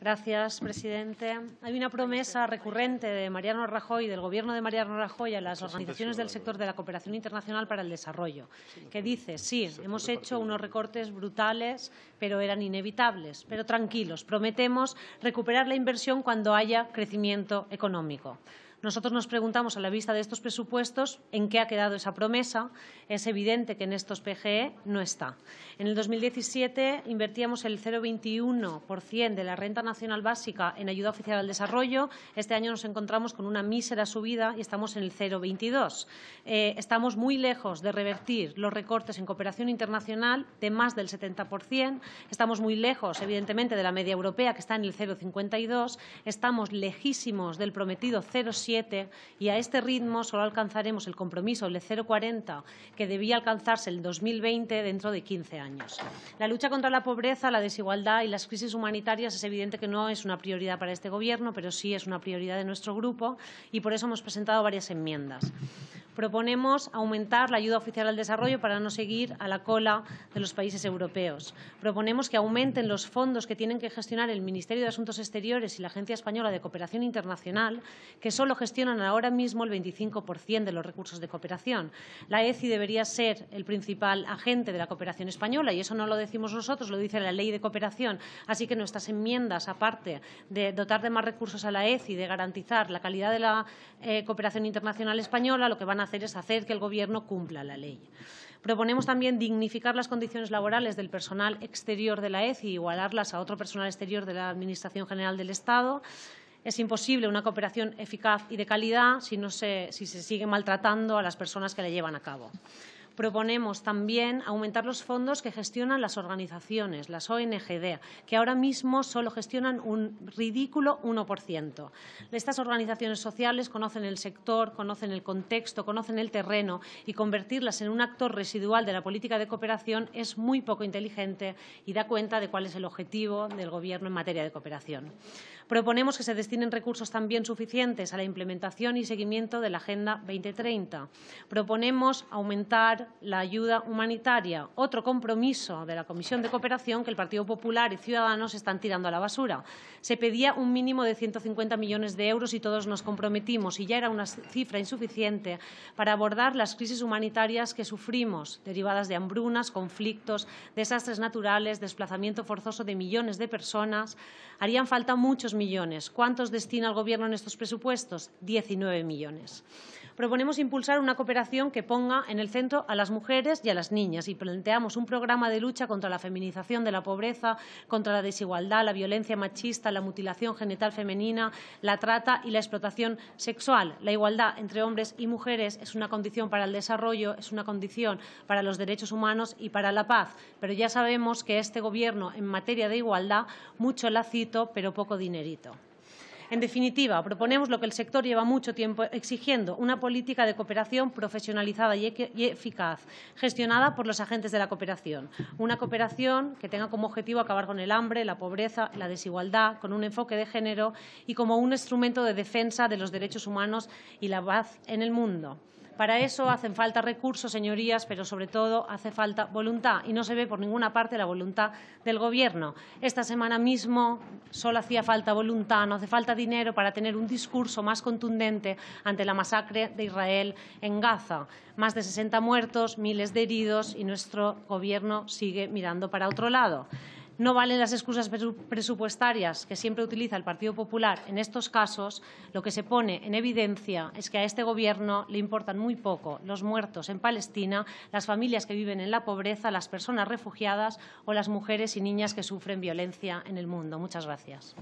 Gracias, presidente. Hay una promesa recurrente de Mariano Rajoy, del Gobierno de Mariano Rajoy, a las organizaciones del sector de la cooperación internacional para el desarrollo, que dice, sí, hemos hecho unos recortes brutales, pero eran inevitables. Pero tranquilos, prometemos recuperar la inversión cuando haya crecimiento económico. Nosotros nos preguntamos a la vista de estos presupuestos en qué ha quedado esa promesa. Es evidente que en estos PGE no está. En el 2017 invertíamos el 0,21% de la renta nacional básica en ayuda oficial al desarrollo. Este año nos encontramos con una mísera subida y estamos en el 0,22. Eh, estamos muy lejos de revertir los recortes en cooperación internacional de más del 70%. Estamos muy lejos, evidentemente, de la media europea, que está en el 0,52. Estamos lejísimos del prometido 0,7 y a este ritmo solo alcanzaremos el compromiso del 0,40 que debía alcanzarse el 2020 dentro de 15 años. La lucha contra la pobreza, la desigualdad y las crisis humanitarias es evidente que no es una prioridad para este Gobierno, pero sí es una prioridad de nuestro grupo y por eso hemos presentado varias enmiendas. Proponemos aumentar la ayuda oficial al desarrollo para no seguir a la cola de los países europeos. Proponemos que aumenten los fondos que tienen que gestionar el Ministerio de Asuntos Exteriores y la Agencia Española de Cooperación Internacional, que solo gestionan ahora mismo el 25% de los recursos de cooperación. La ECI debería ser el principal agente de la cooperación española y eso no lo decimos nosotros, lo dice la ley de cooperación. Así que nuestras enmiendas, aparte de dotar de más recursos a la ECI, de garantizar la calidad de la eh, cooperación internacional española, lo que van hacer es hacer que el Gobierno cumpla la ley. Proponemos también dignificar las condiciones laborales del personal exterior de la ECI y igualarlas a otro personal exterior de la Administración General del Estado. Es imposible una cooperación eficaz y de calidad si se sigue maltratando a las personas que la llevan a cabo. Proponemos también aumentar los fondos que gestionan las organizaciones, las ONGD, que ahora mismo solo gestionan un ridículo 1%. Estas organizaciones sociales conocen el sector, conocen el contexto, conocen el terreno y convertirlas en un actor residual de la política de cooperación es muy poco inteligente y da cuenta de cuál es el objetivo del Gobierno en materia de cooperación. Proponemos que se destinen recursos también suficientes a la implementación y seguimiento de la Agenda 2030. Proponemos aumentar la ayuda humanitaria, otro compromiso de la Comisión de Cooperación que el Partido Popular y Ciudadanos están tirando a la basura. Se pedía un mínimo de 150 millones de euros y todos nos comprometimos, y ya era una cifra insuficiente para abordar las crisis humanitarias que sufrimos, derivadas de hambrunas, conflictos, desastres naturales, desplazamiento forzoso de millones de personas. Harían falta muchos millones. ¿Cuántos destina el Gobierno en estos presupuestos? 19 millones. Proponemos impulsar una cooperación que ponga en el centro a las mujeres y a las niñas y planteamos un programa de lucha contra la feminización de la pobreza, contra la desigualdad, la violencia machista, la mutilación genital femenina, la trata y la explotación sexual. La igualdad entre hombres y mujeres es una condición para el desarrollo, es una condición para los derechos humanos y para la paz. Pero ya sabemos que este Gobierno en materia de igualdad mucho lacito pero poco dinerito. En definitiva, proponemos lo que el sector lleva mucho tiempo exigiendo, una política de cooperación profesionalizada y eficaz, gestionada por los agentes de la cooperación. Una cooperación que tenga como objetivo acabar con el hambre, la pobreza, la desigualdad, con un enfoque de género y como un instrumento de defensa de los derechos humanos y la paz en el mundo. Para eso hacen falta recursos, señorías, pero sobre todo hace falta voluntad y no se ve por ninguna parte la voluntad del Gobierno. Esta semana mismo solo hacía falta voluntad, no hace falta dinero para tener un discurso más contundente ante la masacre de Israel en Gaza. Más de 60 muertos, miles de heridos y nuestro Gobierno sigue mirando para otro lado no valen las excusas presupuestarias que siempre utiliza el Partido Popular en estos casos, lo que se pone en evidencia es que a este Gobierno le importan muy poco los muertos en Palestina, las familias que viven en la pobreza, las personas refugiadas o las mujeres y niñas que sufren violencia en el mundo. Muchas gracias.